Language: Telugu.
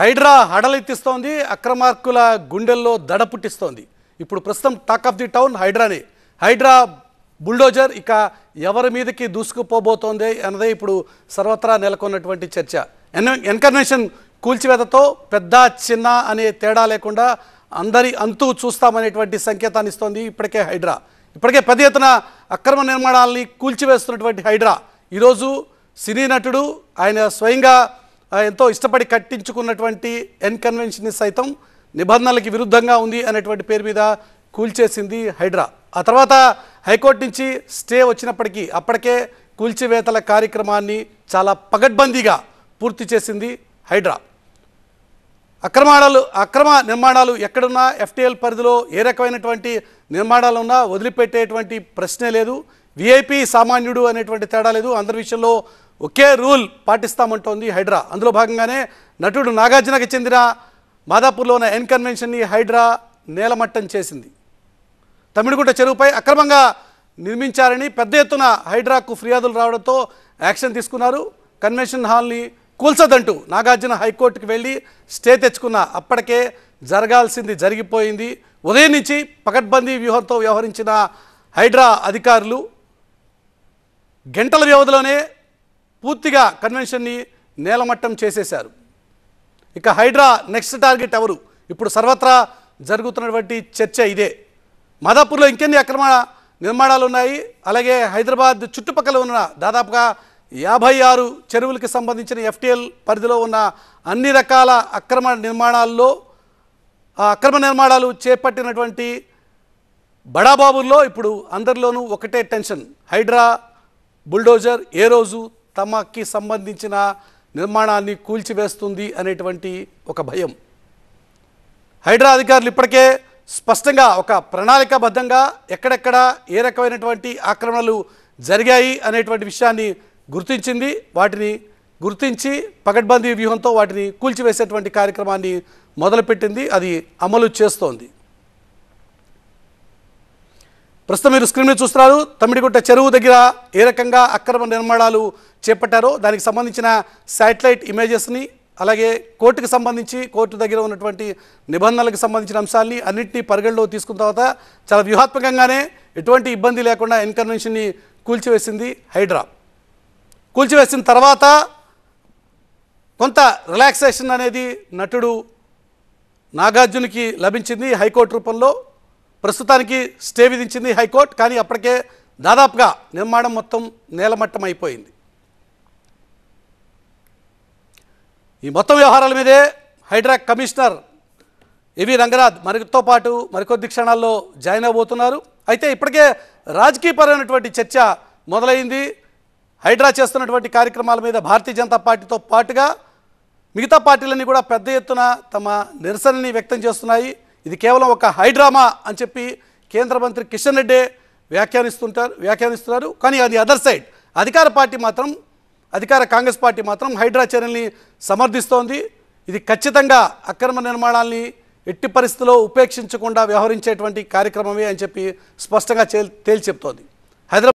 హైడ్రా హడలెత్తిస్తోంది అక్రమార్కుల గుండెల్లో దడ పుట్టిస్తోంది ఇప్పుడు ప్రస్తుతం టాక్ ఆఫ్ ది టౌన్ హైడ్రానే హైడ్రా బుల్డోజర్ ఇక ఎవరి మీదకి దూసుకుపోబోతోంది అన్నదే ఇప్పుడు సర్వత్రా నెలకొన్నటువంటి చర్చ ఎన్ ఎన్కర్నేషన్ కూల్చివేతతో పెద్ద చిన్న అనే తేడా లేకుండా అందరి అంతు చూస్తామనేటువంటి సంకేతాన్ని ఇస్తోంది ఇప్పటికే హైడ్రా ఇప్పటికే పెద్ద ఎత్తున అక్రమ నిర్మాణాలని కూల్చివేస్తున్నటువంటి హైడ్రా ఈరోజు సినీ నటుడు ఆయన స్వయంగా ఎంతో ఇష్టపడి కట్టించుకున్నటువంటి ఎన్కన్వెన్షన్ సైతం నిబంధనలకి విరుద్ధంగా ఉంది అనేటువంటి పేరు మీద కూల్చేసింది హైడ్రా ఆ తర్వాత హైకోర్టు నుంచి స్టే వచ్చినప్పటికీ అప్పటికే కూల్చివేతల కార్యక్రమాన్ని చాలా పగడ్బందీగా పూర్తి చేసింది హైడ్రా అక్రమాలు అక్రమ నిర్మాణాలు ఎక్కడున్నా ఎఫ్టీఎల్ పరిధిలో ఏ రకమైనటువంటి నిర్మాణాలు ఉన్నా వదిలిపెట్టేటువంటి ప్రశ్నే లేదు విఐపి సామాన్యుడు అనేటువంటి తేడా లేదు అందరి విషయంలో ఒకే రూల్ పాటిస్తామంటోంది హైడ్రా అందులో భాగంగానే నటుడు నాగార్జునకి చెందిన మాదాపూర్లో ఉన్న ఎన్కన్వెన్షన్ని హైడ్రా నేలమట్టం చేసింది తమిళగుట్ట చెరువుపై అక్రమంగా నిర్మించారని పెద్ద ఎత్తున హైడ్రాకు ఫిర్యాదులు రావడంతో యాక్షన్ తీసుకున్నారు కన్వెన్షన్ హాల్ని కూల్చదంటూ నాగార్జున హైకోర్టుకు వెళ్ళి స్టే తెచ్చుకున్న అప్పటికే జరగాల్సింది జరిగిపోయింది ఉదయం నుంచి పకడ్బందీ వ్యూహంతో వ్యవహరించిన హైడ్రా అధికారులు గంటల వ్యవధిలోనే పూర్తిగా కన్వెన్షన్ని నేలమట్టం చేసేశారు ఇక హైడ్రా నెక్స్ట్ టార్గెట్ ఎవరు ఇప్పుడు సర్వత్రా జరుగుతున్నటువంటి చర్చ ఇదే మాదాపూర్లో ఇంకెన్ని అక్రమ నిర్మాణాలు ఉన్నాయి అలాగే హైదరాబాద్ చుట్టుపక్కల ఉన్న దాదాపుగా యాభై ఆరు చెరువులకి సంబంధించిన ఎఫ్టీఎల్ పరిధిలో ఉన్న అన్ని రకాల అక్రమ నిర్మాణాల్లో అక్రమ నిర్మాణాలు చేపట్టినటువంటి బడాబాబుల్లో ఇప్పుడు అందరిలోనూ ఒకటే టెన్షన్ హైడ్రా బుల్డోజర్ ఏ రోజు తమకి సంబంధించిన నిర్మాణాన్ని కూల్చివేస్తుంది అనేటువంటి ఒక భయం హైడ్రా అధికారులు ఇప్పటికే స్పష్టంగా ఒక ప్రణాళికాబద్ధంగా ఎక్కడెక్కడ ఏ రకమైనటువంటి ఆక్రమణలు జరిగాయి అనేటువంటి విషయాన్ని గుర్తించింది వాటిని గుర్తించి పగడ్బందీ వ్యూహంతో వాటిని కూల్చివేసేటువంటి కార్యక్రమాన్ని మొదలుపెట్టింది అది అమలు చేస్తోంది ప్రస్తుతం మీరు స్క్రీన్ మీద చూస్తున్నారు తమిడిగుట్ట చెరువు దగ్గర ఏ రకంగా అక్రమ నిర్మాణాలు చేపట్టారో దానికి సంబంధించిన శాటిలైట్ ఇమేజెస్ని అలాగే కోర్టుకు సంబంధించి కోర్టు దగ్గర ఉన్నటువంటి నిబంధనలకు సంబంధించిన అంశాలని అన్నింటినీ పరిగణలో తీసుకున్న తర్వాత చాలా వ్యూహాత్మకంగానే ఎటువంటి ఇబ్బంది లేకుండా ఇన్కన్వెన్షన్ని కూల్చివేసింది హైడ్రా కూల్చివేసిన తర్వాత కొంత రిలాక్సేషన్ అనేది నటుడు నాగార్జునికి లభించింది హైకోర్టు రూపంలో ప్రస్తుతానికి స్టే విధించింది హైకోర్టు కానీ అప్పటికే దాదాపుగా నిర్మాణం మొత్తం నేలమట్టం అయిపోయింది ఈ మొత్తం వ్యవహారాల మీదే హైడ్రా కమిషనర్ ఏవి రంగనాథ్ మరితో పాటు మరికొద్ది క్షణాల్లో జాయిన్ అయిపోతున్నారు అయితే ఇప్పటికే రాజకీయపరమైనటువంటి చర్చ మొదలైంది హైడ్రా చేస్తున్నటువంటి కార్యక్రమాల మీద భారతీయ జనతా పార్టీతో పాటుగా మిగతా పార్టీలన్నీ కూడా పెద్ద ఎత్తున తమ నిరసనని వ్యక్తం చేస్తున్నాయి ఇది కేవలం ఒక హైడ్రామా అని చెప్పి కేంద్ర మంత్రి కిషన్ రెడ్డి వ్యాఖ్యానిస్తుంటారు వ్యాఖ్యానిస్తున్నారు కానీ అది అదర్ సైడ్ అధికార పార్టీ మాత్రం అధికార కాంగ్రెస్ పార్టీ మాత్రం హైడ్రా చర్యల్ని సమర్థిస్తోంది ఇది ఖచ్చితంగా అక్రమ నిర్మాణాన్ని ఎట్టి పరిస్థితుల్లో ఉపేక్షించకుండా వ్యవహరించేటువంటి కార్యక్రమమే అని చెప్పి స్పష్టంగా తేల్చి చెప్తోంది హైదరాబాద్